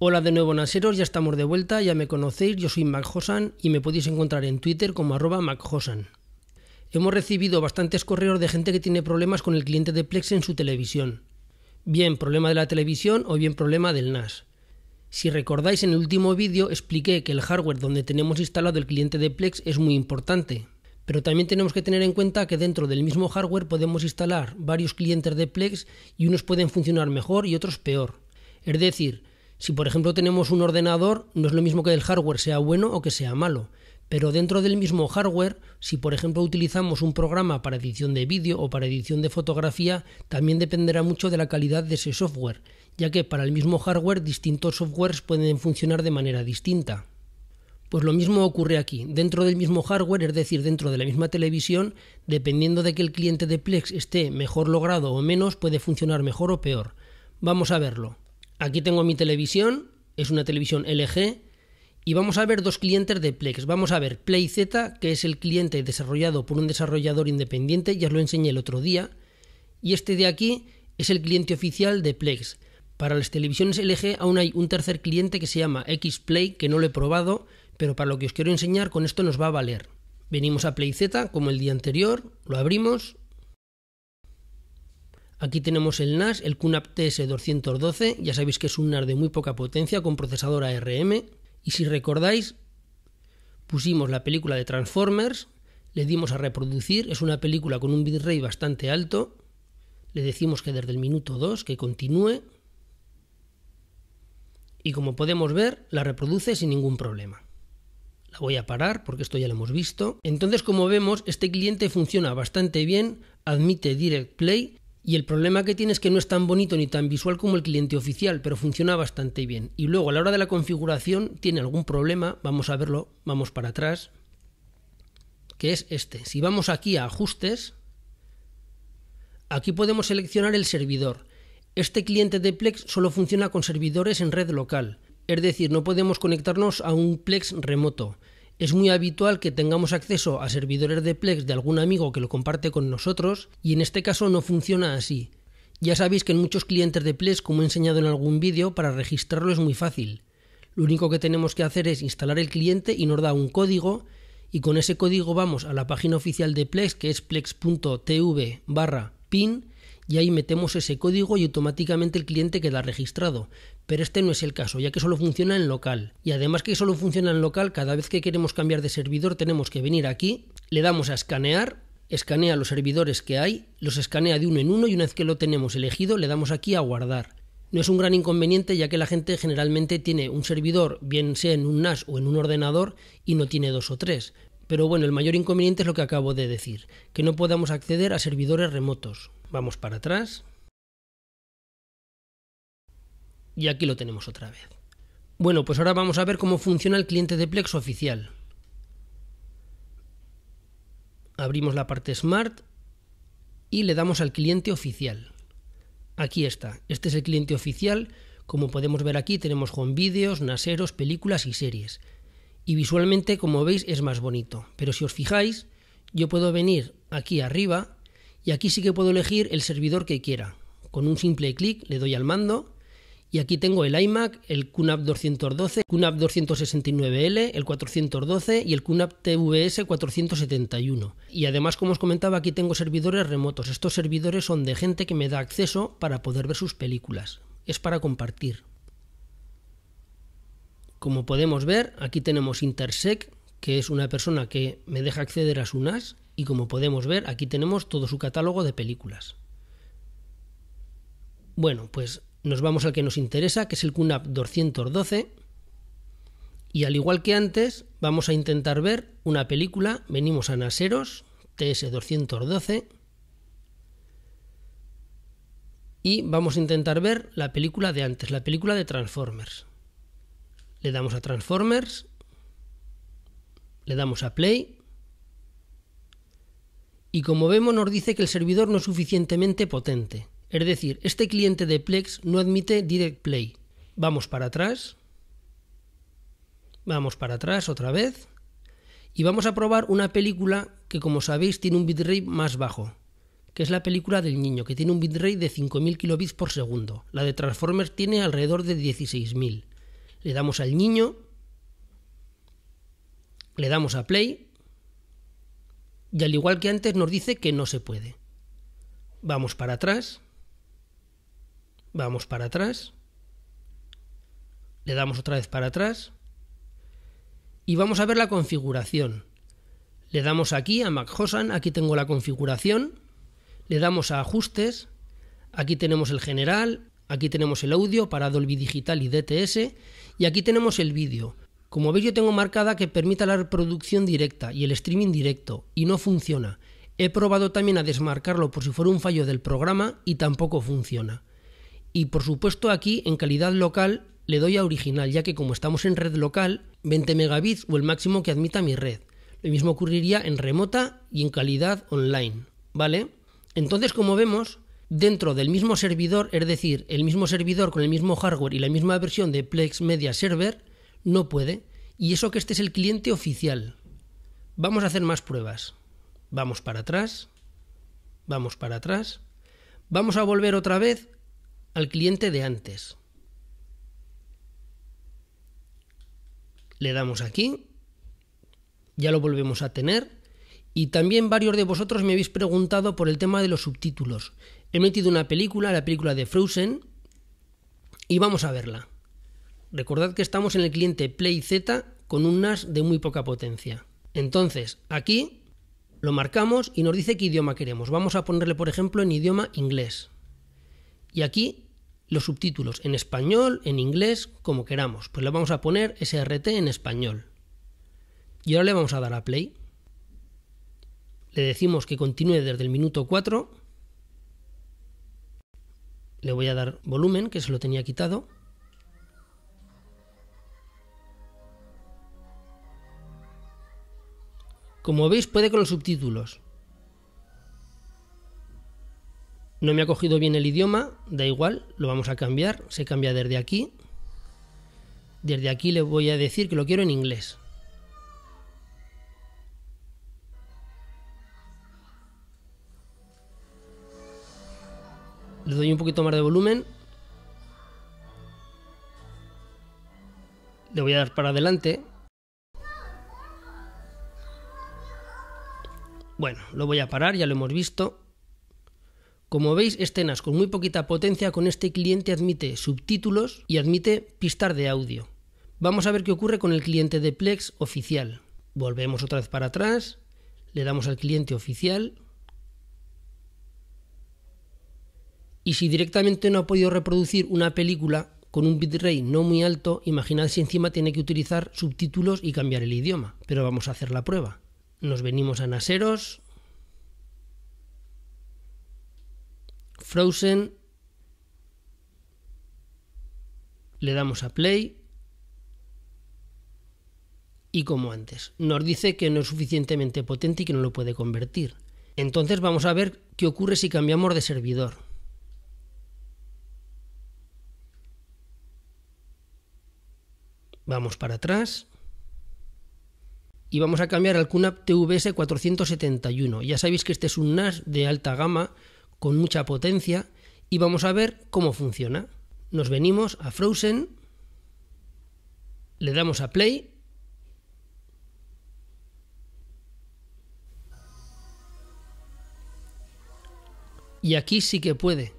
Hola de nuevo Naseros, ya estamos de vuelta, ya me conocéis, yo soy MACHOSAN y me podéis encontrar en Twitter como arroba MacHosan. Hemos recibido bastantes correos de gente que tiene problemas con el cliente de Plex en su televisión. Bien problema de la televisión o bien problema del NAS. Si recordáis en el último vídeo expliqué que el hardware donde tenemos instalado el cliente de Plex es muy importante, pero también tenemos que tener en cuenta que dentro del mismo hardware podemos instalar varios clientes de Plex y unos pueden funcionar mejor y otros peor. Es decir, si por ejemplo tenemos un ordenador, no es lo mismo que el hardware sea bueno o que sea malo. Pero dentro del mismo hardware, si por ejemplo utilizamos un programa para edición de vídeo o para edición de fotografía, también dependerá mucho de la calidad de ese software, ya que para el mismo hardware distintos softwares pueden funcionar de manera distinta. Pues lo mismo ocurre aquí, dentro del mismo hardware, es decir, dentro de la misma televisión, dependiendo de que el cliente de Plex esté mejor logrado o menos, puede funcionar mejor o peor. Vamos a verlo. Aquí tengo mi televisión, es una televisión LG, y vamos a ver dos clientes de Plex. Vamos a ver PlayZ, que es el cliente desarrollado por un desarrollador independiente, ya os lo enseñé el otro día, y este de aquí es el cliente oficial de Plex. Para las televisiones LG aún hay un tercer cliente que se llama Xplay, que no lo he probado, pero para lo que os quiero enseñar con esto nos va a valer. Venimos a PlayZ como el día anterior, lo abrimos Aquí tenemos el NAS, el QNAP TS212, ya sabéis que es un NAS de muy poca potencia con procesador ARM. Y si recordáis, pusimos la película de Transformers, le dimos a reproducir, es una película con un bitrate bastante alto, le decimos que desde el minuto 2 que continúe y como podemos ver la reproduce sin ningún problema. La voy a parar porque esto ya lo hemos visto. Entonces como vemos este cliente funciona bastante bien, admite Direct Play y el problema que tiene es que no es tan bonito ni tan visual como el cliente oficial, pero funciona bastante bien. Y luego a la hora de la configuración tiene algún problema, vamos a verlo, vamos para atrás, que es este. Si vamos aquí a ajustes, aquí podemos seleccionar el servidor. Este cliente de Plex solo funciona con servidores en red local, es decir, no podemos conectarnos a un Plex remoto. Es muy habitual que tengamos acceso a servidores de Plex de algún amigo que lo comparte con nosotros y en este caso no funciona así. Ya sabéis que en muchos clientes de Plex, como he enseñado en algún vídeo, para registrarlo es muy fácil. Lo único que tenemos que hacer es instalar el cliente y nos da un código y con ese código vamos a la página oficial de Plex que es plex.tv barra pin y ahí metemos ese código y automáticamente el cliente queda registrado. Pero este no es el caso, ya que solo funciona en local. Y además que solo funciona en local, cada vez que queremos cambiar de servidor tenemos que venir aquí, le damos a escanear, escanea los servidores que hay, los escanea de uno en uno y una vez que lo tenemos elegido le damos aquí a guardar. No es un gran inconveniente ya que la gente generalmente tiene un servidor, bien sea en un NAS o en un ordenador, y no tiene dos o tres. Pero bueno, el mayor inconveniente es lo que acabo de decir, que no podamos acceder a servidores remotos. Vamos para atrás. Y aquí lo tenemos otra vez. Bueno, pues ahora vamos a ver cómo funciona el cliente de plexo oficial. Abrimos la parte Smart y le damos al cliente oficial. Aquí está. Este es el cliente oficial. Como podemos ver aquí tenemos con vídeos naseros, películas y series. Y visualmente, como veis, es más bonito. Pero si os fijáis, yo puedo venir aquí arriba y aquí sí que puedo elegir el servidor que quiera. Con un simple clic le doy al mando y aquí tengo el iMac, el QNAP 212, QNAP 269L, el 412 y el QNAP TVS 471. Y además, como os comentaba, aquí tengo servidores remotos. Estos servidores son de gente que me da acceso para poder ver sus películas. Es para compartir. Como podemos ver, aquí tenemos Intersec, que es una persona que me deja acceder a su NAS. Y como podemos ver, aquí tenemos todo su catálogo de películas. Bueno, pues nos vamos al que nos interesa, que es el QNAP 212. Y al igual que antes, vamos a intentar ver una película. Venimos a Naseros, TS212. Y vamos a intentar ver la película de antes, la película de Transformers. Le damos a Transformers. Le damos a Play. Y como vemos nos dice que el servidor no es suficientemente potente. Es decir, este cliente de Plex no admite Direct Play. Vamos para atrás. Vamos para atrás otra vez. Y vamos a probar una película que, como sabéis, tiene un bitrate más bajo. Que es la película del niño, que tiene un bitrate de 5000 kilobits por segundo. La de Transformers tiene alrededor de 16000. Le damos al niño. Le damos a play. Y al igual que antes nos dice que no se puede. Vamos para atrás vamos para atrás, le damos otra vez para atrás y vamos a ver la configuración. Le damos aquí a MacHosan, aquí tengo la configuración, le damos a ajustes, aquí tenemos el general, aquí tenemos el audio para Dolby Digital y DTS y aquí tenemos el vídeo. Como veis yo tengo marcada que permita la reproducción directa y el streaming directo y no funciona. He probado también a desmarcarlo por si fuera un fallo del programa y tampoco funciona. Y por supuesto aquí en calidad local le doy a original, ya que como estamos en red local, 20 megabits o el máximo que admita mi red. Lo mismo ocurriría en remota y en calidad online, ¿vale? Entonces, como vemos, dentro del mismo servidor, es decir, el mismo servidor con el mismo hardware y la misma versión de Plex Media Server, no puede. Y eso que este es el cliente oficial. Vamos a hacer más pruebas. Vamos para atrás. Vamos para atrás. Vamos a volver otra vez al cliente de antes. Le damos aquí, ya lo volvemos a tener. Y también varios de vosotros me habéis preguntado por el tema de los subtítulos. He metido una película, la película de Frozen, y vamos a verla. Recordad que estamos en el cliente Play Z con un NAS de muy poca potencia. Entonces, aquí lo marcamos y nos dice qué idioma queremos. Vamos a ponerle, por ejemplo, en idioma inglés. Y aquí los subtítulos en español, en inglés, como queramos. Pues le vamos a poner SRT en español. Y ahora le vamos a dar a play. Le decimos que continúe desde el minuto 4. Le voy a dar volumen, que se lo tenía quitado. Como veis, puede con los subtítulos. no me ha cogido bien el idioma, da igual, lo vamos a cambiar, se cambia desde aquí. Desde aquí le voy a decir que lo quiero en inglés. Le doy un poquito más de volumen. Le voy a dar para adelante. Bueno, lo voy a parar, ya lo hemos visto. Como veis, escenas con muy poquita potencia con este cliente admite subtítulos y admite pistas de audio. Vamos a ver qué ocurre con el cliente de Plex oficial. Volvemos otra vez para atrás, le damos al cliente oficial. Y si directamente no ha podido reproducir una película con un bitrate no muy alto, imaginad si encima tiene que utilizar subtítulos y cambiar el idioma. Pero vamos a hacer la prueba. Nos venimos a Naseros, Frozen. Le damos a play. Y como antes, nos dice que no es suficientemente potente y que no lo puede convertir. Entonces vamos a ver qué ocurre si cambiamos de servidor. Vamos para atrás y vamos a cambiar al CUNAP TVS 471. Ya sabéis que este es un NAS de alta gama con mucha potencia y vamos a ver cómo funciona. Nos venimos a Frozen, le damos a Play. Y aquí sí que puede.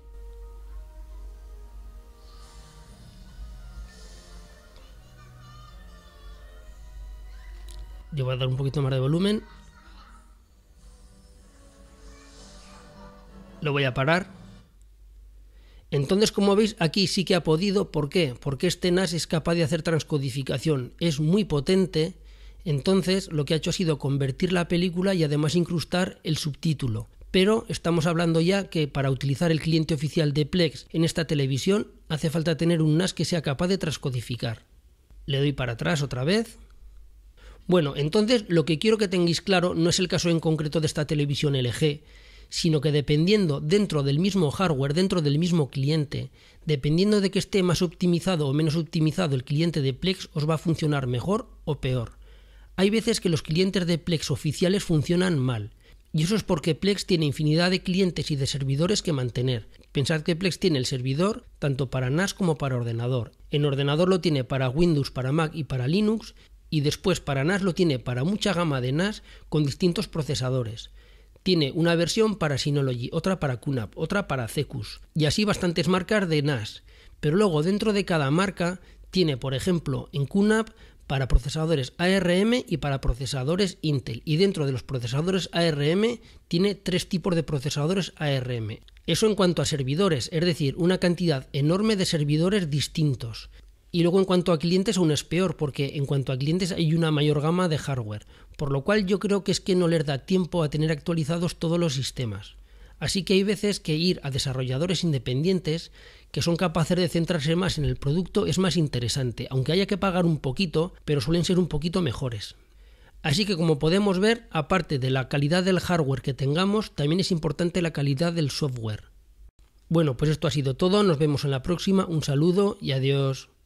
Yo voy a dar un poquito más de volumen. voy a parar. Entonces, como veis, aquí sí que ha podido. ¿Por qué? Porque este NAS es capaz de hacer transcodificación. Es muy potente. Entonces, lo que ha hecho ha sido convertir la película y además incrustar el subtítulo. Pero estamos hablando ya que para utilizar el cliente oficial de Plex en esta televisión hace falta tener un NAS que sea capaz de transcodificar. Le doy para atrás otra vez. Bueno, entonces lo que quiero que tengáis claro no es el caso en concreto de esta televisión LG, sino que dependiendo dentro del mismo hardware, dentro del mismo cliente, dependiendo de que esté más optimizado o menos optimizado el cliente de Plex, os va a funcionar mejor o peor. Hay veces que los clientes de Plex oficiales funcionan mal, y eso es porque Plex tiene infinidad de clientes y de servidores que mantener. Pensad que Plex tiene el servidor tanto para NAS como para ordenador. En ordenador lo tiene para Windows, para Mac y para Linux, y después para NAS lo tiene para mucha gama de NAS con distintos procesadores tiene una versión para Synology, otra para QNAP, otra para Cecus y así bastantes marcas de NAS. Pero luego dentro de cada marca tiene, por ejemplo, en QNAP para procesadores ARM y para procesadores Intel. Y dentro de los procesadores ARM tiene tres tipos de procesadores ARM. Eso en cuanto a servidores, es decir, una cantidad enorme de servidores distintos. Y luego en cuanto a clientes aún es peor, porque en cuanto a clientes hay una mayor gama de hardware por lo cual yo creo que es que no les da tiempo a tener actualizados todos los sistemas. Así que hay veces que ir a desarrolladores independientes que son capaces de centrarse más en el producto es más interesante, aunque haya que pagar un poquito, pero suelen ser un poquito mejores. Así que como podemos ver, aparte de la calidad del hardware que tengamos, también es importante la calidad del software. Bueno, pues esto ha sido todo, nos vemos en la próxima, un saludo y adiós.